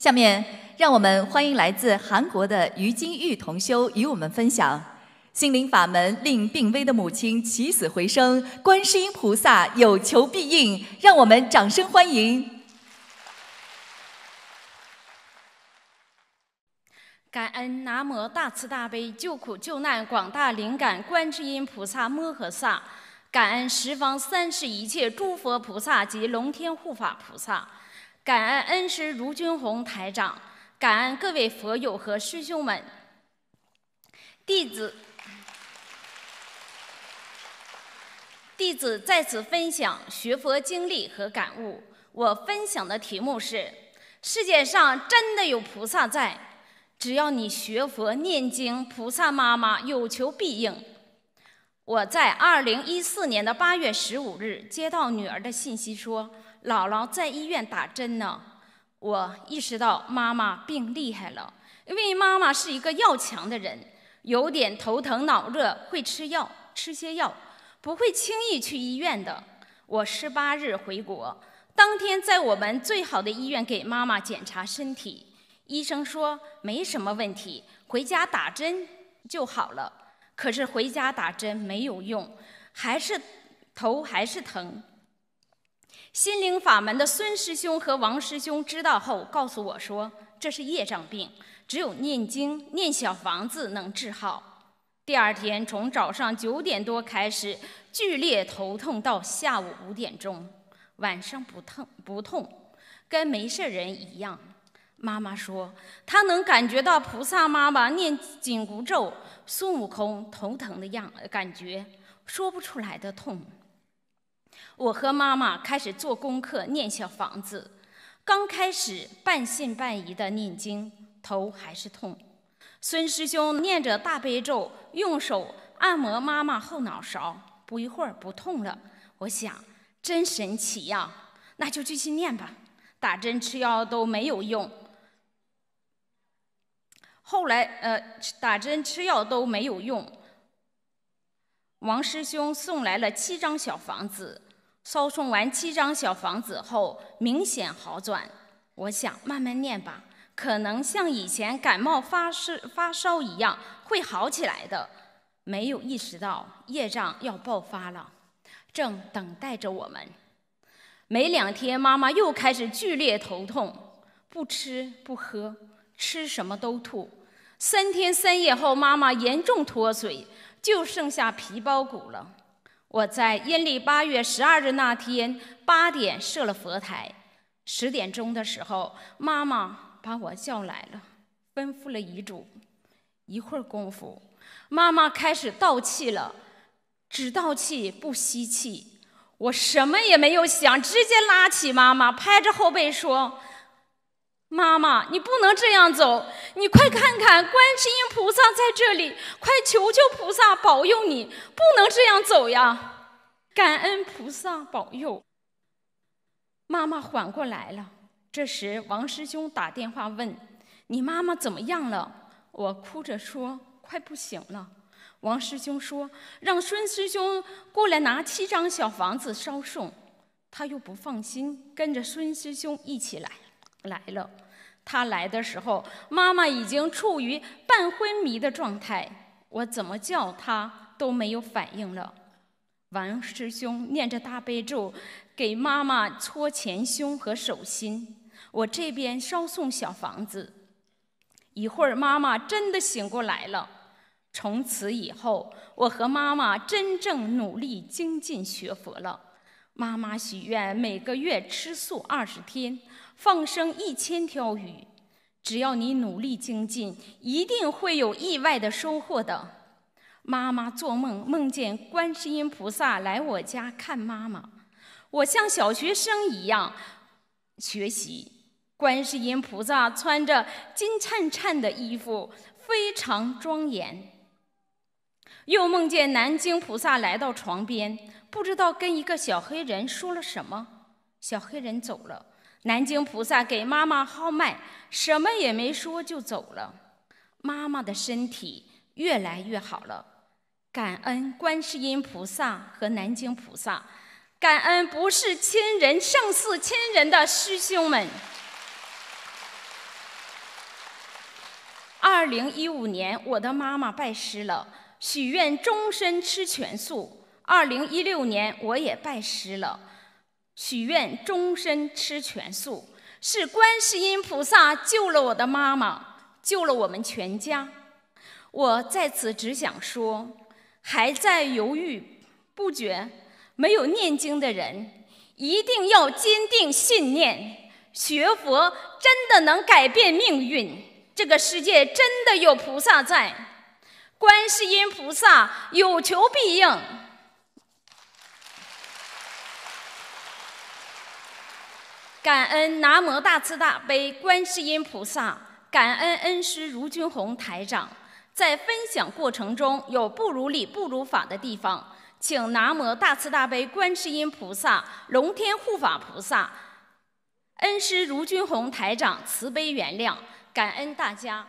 下面让我们欢迎来自韩国的于金玉同修与我们分享心灵法门，令病危的母亲起死回生。观世音菩萨有求必应，让我们掌声欢迎！感恩南无大慈大悲救苦救难广大灵感观世音菩萨摩诃萨，感恩十方三世一切诸佛菩萨及龙天护法菩萨。感恩恩师卢军宏台长，感恩各位佛友和师兄们。弟子，弟子在此分享学佛经历和感悟。我分享的题目是：世界上真的有菩萨在，只要你学佛念经，菩萨妈妈有求必应。我在二零一四年的八月十五日接到女儿的信息说。姥姥在医院打针呢，我意识到妈妈病厉害了，因为妈妈是一个要强的人，有点头疼脑热会吃药，吃些药不会轻易去医院的。我十八日回国，当天在我们最好的医院给妈妈检查身体，医生说没什么问题，回家打针就好了。可是回家打针没有用，还是头还是疼。心灵法门的孙师兄和王师兄知道后，告诉我说：“这是业障病，只有念经、念小房子能治好。”第二天从早上九点多开始剧烈头痛，到下午五点钟，晚上不痛不痛，跟没事人一样。妈妈说，她能感觉到菩萨妈妈念紧箍咒，孙悟空头疼的样感觉，说不出来的痛。我和妈妈开始做功课念小房子，刚开始半信半疑的念经，头还是痛。孙师兄念着大悲咒，用手按摩妈妈后脑勺，不一会儿不痛了。我想，真神奇呀！那就继续念吧。打针吃药都没有用。后来，呃，打针吃药都没有用。王师兄送来了七张小房子。烧送完七张小房子后，明显好转。我想慢慢念吧，可能像以前感冒发是发烧一样会好起来的。没有意识到业障要爆发了，正等待着我们。没两天，妈妈又开始剧烈头痛，不吃不喝，吃什么都吐。三天三夜后，妈妈严重脱水，就剩下皮包骨了。我在阴历八月十二日那天八点设了佛台，十点钟的时候，妈妈把我叫来了，吩咐了遗嘱。一会儿功夫，妈妈开始倒气了，只倒气不吸气。我什么也没有想，直接拉起妈妈，拍着后背说。妈妈，你不能这样走，你快看看，观世音菩萨在这里，快求求菩萨保佑你，不能这样走呀！感恩菩萨保佑。妈妈缓过来了。这时，王师兄打电话问：“你妈妈怎么样了？”我哭着说：“快不行了。”王师兄说：“让孙师兄过来拿七张小房子烧送，他又不放心，跟着孙师兄一起来。”来了，他来的时候，妈妈已经处于半昏迷的状态，我怎么叫他都没有反应了。王师兄念着大悲咒，给妈妈搓前胸和手心，我这边烧送小房子。一会儿，妈妈真的醒过来了。从此以后，我和妈妈真正努力精进学佛了。妈妈许愿每个月吃素二十天，放生一千条鱼。只要你努力精进，一定会有意外的收获的。妈妈做梦梦见观世音菩萨来我家看妈妈，我像小学生一样学习。观世音菩萨穿着金灿灿的衣服，非常庄严。又梦见南京菩萨来到床边，不知道跟一个小黑人说了什么，小黑人走了。南京菩萨给妈妈号脉，什么也没说就走了。妈妈的身体越来越好了，感恩观世音菩萨和南京菩萨，感恩不是亲人胜似亲人的师兄们。二零一五年，我的妈妈拜师了。许愿终身吃全素。二零一六年我也拜师了。许愿终身吃全素，是观世音菩萨救了我的妈妈，救了我们全家。我在此只想说，还在犹豫不决、没有念经的人，一定要坚定信念，学佛真的能改变命运。这个世界真的有菩萨在。观世音菩萨有求必应，感恩南无大慈大悲观世音菩萨，感恩恩师卢军宏台长，在分享过程中有不如理不如法的地方，请南无大慈大悲观世音菩萨、龙天护法菩萨、恩师卢军宏台长慈悲原谅，感恩大家。